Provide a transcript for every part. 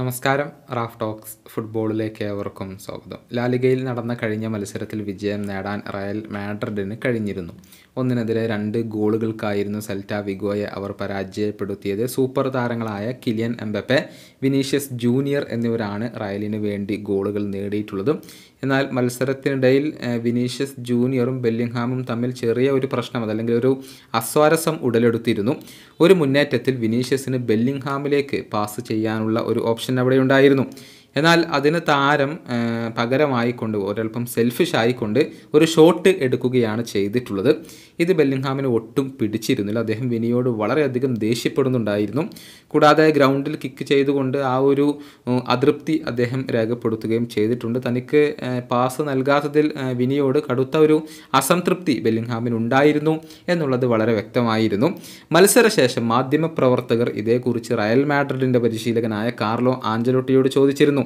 നമസ്കാരം Raf talks ഫുട്ബോളിലേക്ക് ഏവർക്കും സ്വാഗതം ലാലിഗയിൽ നടന്ന കഴിഞ്ഞ മത്സരത്തിൽ വിജയം നേടാൻ റയൽ മാഡ്രിഡിന് കഴിഞ്ഞിരുന്നു ഒന്നിനെതിരെ രണ്ട് ഗോളുകൾക്കായിരുന്നു സെൽറ്റ വിഗോയെ അവർ പരാജയപ്പെടുത്തിയത് സൂപ്പർ താരങ്ങളായ കിലിയൻ എംബപ്പെ വിനീഷ്യസ് ജൂനിയർ എന്നിവരാണ് റയലിന് വേണ്ടി ഗോളുകൾ നേടിയിട്ടുള്ളതും എന്നാൽ മത്സരത്തിനിടയിൽ വിനീഷ്യസ് ജൂനിയറും ബെല്ലിംഗ്ഹാമും തമ്മിൽ ചെറിയ ഒരു പ്രശ്നം അതല്ലെങ്കിൽ ഒരു അസ്വാരസം ഉടലെടുത്തിരുന്നു ഒരു മുന്നേറ്റത്തിൽ വിനീഷ്യസിന് ബെല്ലിംഗ്ഹാമിലേക്ക് പാസ് ചെയ്യാനുള്ള ഒരു ഓപ്ഷൻ ഓപ്ഷൻ അവിടെ ഉണ്ടായിരുന്നു എന്നാൽ അതിന് താരം പകരമായി കൊണ്ട് ഒരൽപ്പം സെൽഫിഷ് ആയിക്കൊണ്ട് ഒരു ഷോട്ട് എടുക്കുകയാണ് ചെയ്തിട്ടുള്ളത് ഇത് ബെല്ലിംഗ്ഹാമിന് ഒട്ടും പിടിച്ചിരുന്നില്ല അദ്ദേഹം വിനിയോട് വളരെയധികം ദേഷ്യപ്പെടുന്നുണ്ടായിരുന്നു കൂടാതെ ഗ്രൗണ്ടിൽ കിക്ക് ചെയ്തുകൊണ്ട് ആ ഒരു അതൃപ്തി അദ്ദേഹം രേഖപ്പെടുത്തുകയും ചെയ്തിട്ടുണ്ട് തനിക്ക് പാസ് നൽകാത്തതിൽ വിനിയോട് കടുത്ത ഒരു അസംതൃപ്തി ബെല്ലിംഗ്ഹാമിന് ഉണ്ടായിരുന്നു എന്നുള്ളത് വളരെ വ്യക്തമായിരുന്നു മത്സരശേഷം മാധ്യമപ്രവർത്തകർ ഇതേക്കുറിച്ച് റയൽ മാഡ്രിഡിൻ്റെ പരിശീലകനായ കാർലോ ആഞ്ചലോട്ടിയോട് ചോദിച്ചിരുന്നു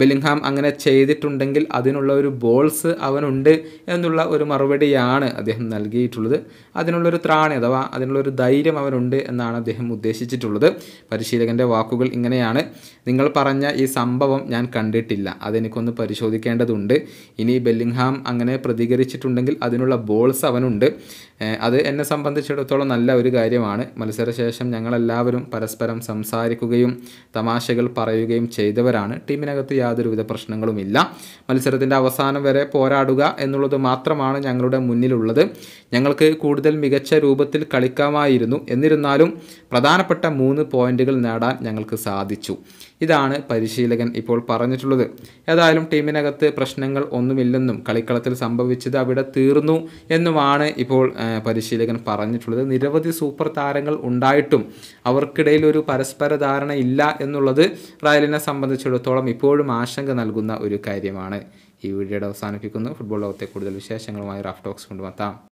ബെല്ലിംഗ്ഹാം അങ്ങനെ ചെയ്തിട്ടുണ്ടെങ്കിൽ അതിനുള്ള ഒരു ബോൾസ് അവനുണ്ട് എന്നുള്ള ഒരു മറുപടിയാണ് അദ്ദേഹം നൽകിയിട്ടുള്ളത് അതിനുള്ളൊരു ത്രാണി അഥവാ അതിനുള്ളൊരു ധൈര്യം അവനുണ്ട് എന്നാണ് അദ്ദേഹം ഉദ്ദേശിച്ചിട്ടുള്ളത് പരിശീലകൻ്റെ വാക്കുകൾ ഇങ്ങനെയാണ് നിങ്ങൾ പറഞ്ഞ ഈ സംഭവം ഞാൻ കണ്ടിട്ടില്ല അതെനിക്കൊന്ന് പരിശോധിക്കേണ്ടതുണ്ട് ഇനി ബെല്ലിംഗ്ഹാം അങ്ങനെ പ്രതികരിച്ചിട്ടുണ്ടെങ്കിൽ അതിനുള്ള ബോൾസ് അവനുണ്ട് അത് എന്നെ സംബന്ധിച്ചിടത്തോളം നല്ല ഒരു കാര്യമാണ് മത്സരശേഷം ഞങ്ങളെല്ലാവരും പരസ്പരം സംസാരിക്കുകയും തമാശകൾ പറയുകയും ചെയ്തവരാണ് ടീമിനകത്ത് യാതൊരുവിധ പ്രശ്നങ്ങളുമില്ല മത്സരത്തിൻ്റെ അവസാനം വരെ പോരാടുക എന്നുള്ളത് മാത്രമാണ് ഞങ്ങളുടെ മുന്നിലുള്ളത് ഞങ്ങൾക്ക് കൂടുതൽ മികച്ച രൂപത്തിൽ കളിക്കാമായിരുന്നു എന്നിരുന്നാലും പ്രധാനപ്പെട്ട മൂന്ന് പോയിന്റുകൾ നേടാൻ ഞങ്ങൾക്ക് സാധിച്ചു ഇതാണ് പരിശീലകൻ ഇപ്പോൾ പറഞ്ഞിട്ടുള്ളത് ഏതായാലും ടീമിനകത്ത് പ്രശ്നങ്ങൾ ഒന്നുമില്ലെന്നും കളിക്കളത്തിൽ സംഭവിച്ചത് അവിടെ തീർന്നു എന്നുമാണ് ഇപ്പോൾ പരിശീലകൻ പറഞ്ഞിട്ടുള്ളത് നിരവധി സൂപ്പർ താരങ്ങൾ ഉണ്ടായിട്ടും അവർക്കിടയിൽ ഒരു പരസ്പര ധാരണ ഇല്ല എന്നുള്ളത് റയലിനെ സംബന്ധിച്ചിടത്തോളം ഇപ്പോഴും ആശങ്ക നൽകുന്ന ഒരു കാര്യമാണ് ഈ വീഡിയോയുടെ അവസാനിപ്പിക്കുന്നു ഫുട്ബോൾ ലോകത്തെ കൂടുതൽ വിശേഷങ്ങളുമായി റാഫ് ടോക്സ് കൊണ്ടുമെത്താം